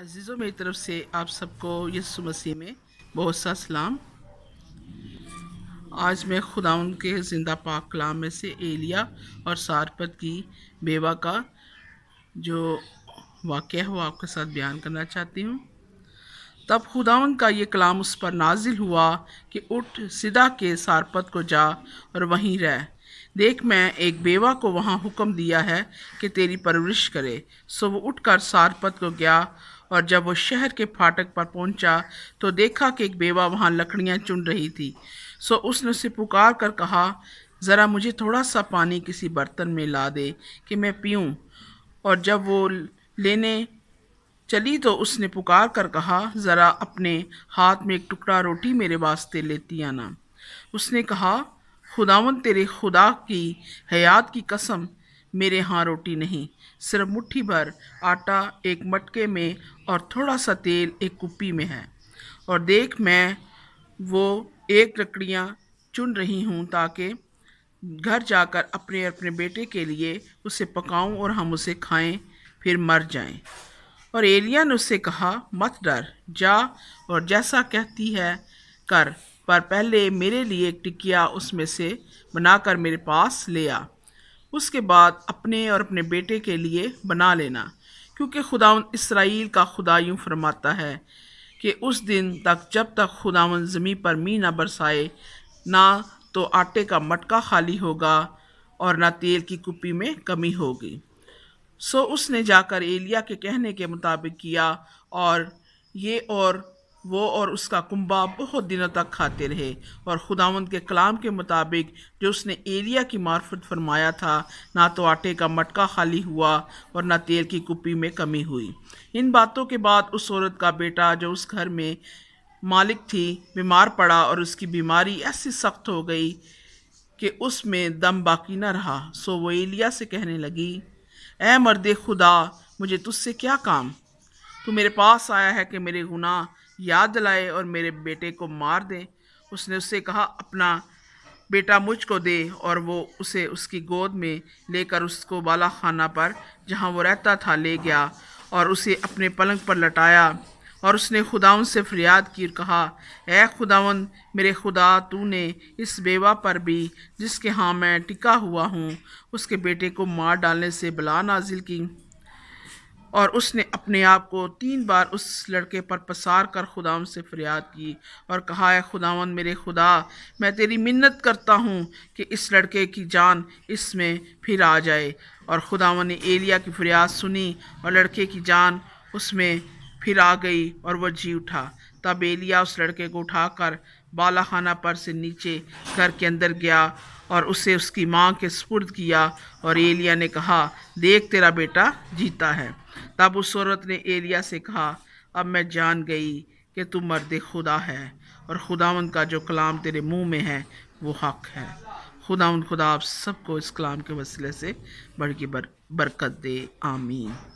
अजीज़ों मेरी तरफ से आप सबको यसु मसीह में बहुत सा सलाम आज मैं खुदा के ज़िंदा पाक कलाम में से एलिया और सारपत की बेवा का जो वाक़ है वो आपके साथ बयान करना चाहती हूँ तब खुदावन का ये कलाम उस पर नाजिल हुआ कि उठ सिदा के सारपत को जा और वहीं रह देख मैं एक बेवा को वहाँ हुक्म दिया है कि तेरी परवरिश करे सो वो उठकर सारपत को गया और जब वो शहर के फाटक पर पहुंचा तो देखा कि एक बेवा वहाँ लकड़ियाँ चुन रही थी सो उसने उसे पुकार कर कहा ज़रा मुझे थोड़ा सा पानी किसी बर्तन में ला दे कि मैं पीऊँ और जब वो लेने चली तो उसने पुकार कर कहा ज़रा अपने हाथ में एक टुकड़ा रोटी मेरे वास्ते लेती आना उसने कहा खुदावन तेरे खुदा की हयात की कसम मेरे यहाँ रोटी नहीं सिर्फ मुट्ठी भर आटा एक मटके में और थोड़ा सा तेल एक कुप्पी में है और देख मैं वो एक लकड़ियाँ चुन रही हूँ ताकि घर जाकर अपने अपने बेटे के लिए उसे पकाऊं और हम उसे खाएं फिर मर जाएं और एलिया ने उससे कहा मत डर जा और जैसा कहती है कर पर पहले मेरे लिए एक टिकिया उसमें से बनाकर मेरे पास ले आ उसके बाद अपने और अपने बेटे के लिए बना लेना क्योंकि खुदा इसराइल का खुदा यूँ फरमाता है कि उस दिन तक जब तक खुदावन ज़मीन पर मी ना बरसाए ना तो आटे का मटका खाली होगा और ना तेल की कुपी में कमी होगी सो उसने जाकर एलिया के कहने के मुताबिक किया और ये और वो और उसका कुंबा बहुत दिनों तक खाते रहे और खुदावंद के कलाम के मुताबिक जो उसने एलिया की मार्फत फरमाया था ना तो आटे का मटका खाली हुआ और ना तेल की कुप्पी में कमी हुई इन बातों के बाद उस औरत का बेटा जो उस घर में मालिक थी बीमार पड़ा और उसकी बीमारी ऐसी सख्त हो गई कि उसमें दम बाकी न रहा सो वो एलिया से कहने लगी ए मर्द खुदा मुझे तुझसे क्या काम तू मेरे पास आया है कि मेरे गुनाह याद दिलाए और मेरे बेटे को मार दें उसने उससे कहा अपना बेटा मुझको दे और वो उसे उसकी गोद में लेकर उसको बाला खाना पर जहाँ वो रहता था ले गया और उसे अपने पलंग पर लटाया और उसने खुदावन से फरियाद की कहा ए खुदावन मेरे खुदा तूने इस बेवा पर भी जिसके हाँ मैं टिका हुआ हूँ उसके बेटे को मार डालने से बला नाजिल की और उसने अपने आप को तीन बार उस लड़के पर पसार कर खुदा से फरियाद की और कहा है खुदावन मेरे खुदा मैं तेरी मिन्नत करता हूँ कि इस लड़के की जान इसमें फिर आ जाए और खुदावन ने एलिया की फरियाद सुनी और लड़के की जान उसमें फिर आ गई और वह जी उठा तब एलिया उस लड़के को उठाकर बाला खाना पर से नीचे घर के अंदर गया और उसे उसकी माँ के स्पुर्द किया और एलिया ने कहा देख तेरा बेटा जीता है तब उस औरत ने एलिया से कहा अब मैं जान गई कि तू मर्द खुदा है और खुदावन का जो कलाम तेरे मुंह में है वो हक है खुदावन खुदा आप सबको इस कलाम के वसीले से बड़ की बर, बरकत दे आमीन